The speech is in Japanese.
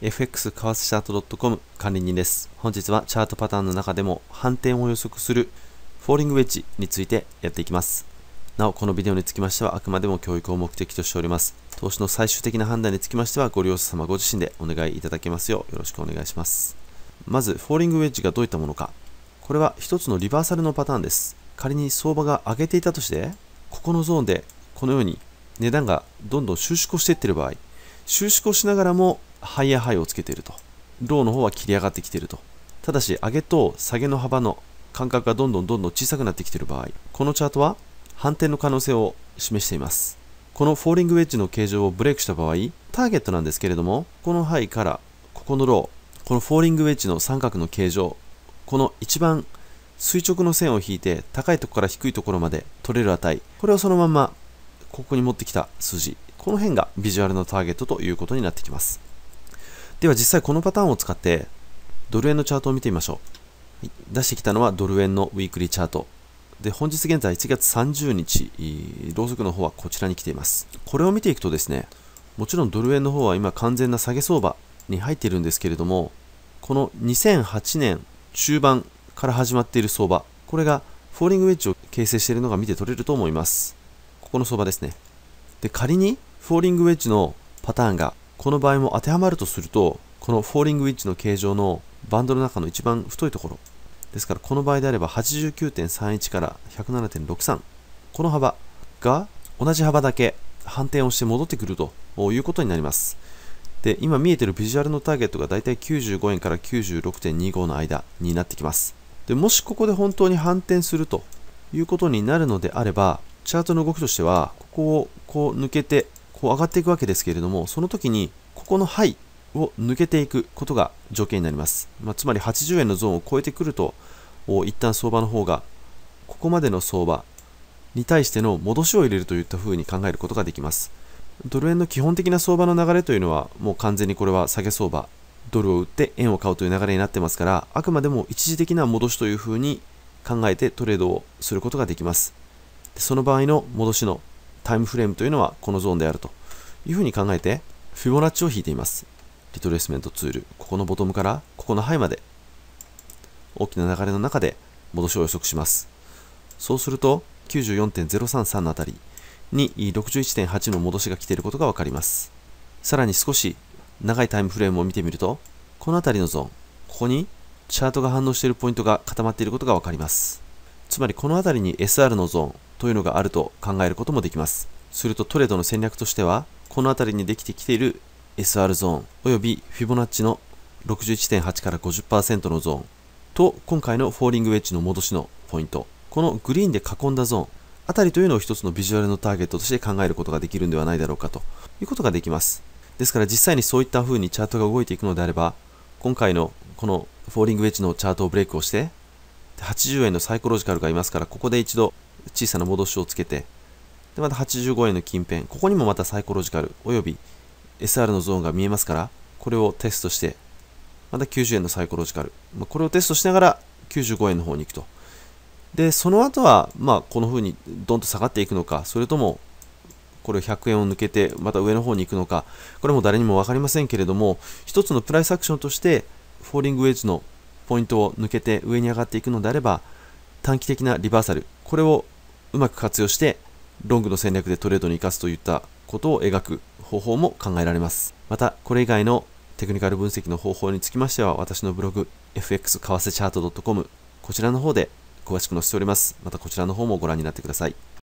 FX 為替チャート .com 管理人です。本日はチャートパターンの中でも反転を予測するフォーリングウェッジについてやっていきます。なお、このビデオにつきましてはあくまでも教育を目的としております。投資の最終的な判断につきましてはご利用者様ご自身でお願いいただけますようよろしくお願いします。まず、フォーリングウェッジがどういったものか。これは一つのリバーサルのパターンです。仮に相場が上げていたとして、ここのゾーンでこのように値段がどんどん収縮していっている場合、収縮しながらもハイヤーハイをつけていると。ローの方は切り上がってきていると。ただし、上げと下げの幅の間隔がどんどんどんどん小さくなってきている場合、このチャートは反転の可能性を示しています。このフォーリングウェッジの形状をブレイクした場合、ターゲットなんですけれども、この範囲からここのロー、このフォーリングウェッジの三角の形状、この一番垂直の線を引いて高いところから低いところまで取れる値、これをそのままここに持ってきた数字、この辺がビジュアルのターゲットということになってきます。では実際このパターンを使ってドル円のチャートを見てみましょう、はい、出してきたのはドル円のウィークリーチャートで本日現在1月30日ローソクの方はこちらに来ていますこれを見ていくとですねもちろんドル円の方は今完全な下げ相場に入っているんですけれどもこの2008年中盤から始まっている相場これがフォーリングウェッジを形成しているのが見て取れると思いますここの相場ですねで仮にフォーリングウェッジのパターンがこの場合も当てはまるとすると、このフォーリングウィッジの形状のバンドの中の一番太いところ。ですからこの場合であれば89.31から107.63。この幅が同じ幅だけ反転をして戻ってくるということになります。で、今見えてるビジュアルのターゲットがだいたい95円から96.25の間になってきます。で、もしここで本当に反転するということになるのであれば、チャートの動きとしては、ここをこう抜けてこう上がっていくわけですけれども、その時に、ここの範を抜けていくことが条件になります。まあ、つまり80円のゾーンを超えてくると、一旦相場の方が、ここまでの相場に対しての戻しを入れるといった風に考えることができます。ドル円の基本的な相場の流れというのは、もう完全にこれは下げ相場、ドルを売って円を買うという流れになってますから、あくまでも一時的な戻しという風に考えてトレードをすることができます。その場合の戻しのタイムフレームというのはこのゾーンであるというふうに考えて、フィボナッチを引いています。リトレースメントツール、ここのボトムからここのハイまで、大きな流れの中で戻しを予測します。そうすると、94.033のあたりに61.8の戻しが来ていることがわかります。さらに少し長いタイムフレームを見てみると、この辺りのゾーン、ここにチャートが反応しているポイントが固まっていることがわかります。つまりこの辺りに SR のゾーン、というのがあると考えることもできます。するとトレードの戦略としては、この辺りにできてきている SR ゾーン、およびフィボナッチの61.8から50%のゾーンと、今回のフォーリングウェッジの戻しのポイント、このグリーンで囲んだゾーン、あたりというのを一つのビジュアルのターゲットとして考えることができるんではないだろうかということができます。ですから実際にそういった風にチャートが動いていくのであれば、今回のこのフォーリングウェッジのチャートをブレイクをして、80円のサイコロジカルがいますから、ここで一度小さな戻しをつけて、でまた85円の近辺、ここにもまたサイコロジカル、および SR のゾーンが見えますから、これをテストして、また90円のサイコロジカル、まあ、これをテストしながら95円の方に行くと。で、その後は、まあ、この風にどんと下がっていくのか、それとも、これ100円を抜けて、また上の方に行くのか、これも誰にも分かりませんけれども、一つのプライスアクションとして、フォーリングウェッジのポイントを抜けて上に上がっていくのであれば、短期的なリバーサル、これをうまく活用してロングの戦略でトレードに生かすといったことを描く方法も考えられます。また、これ以外のテクニカル分析の方法につきましては、私のブログ、fx 為替チャート .com、こちらの方で詳しく載せております。またこちらの方もご覧になってください。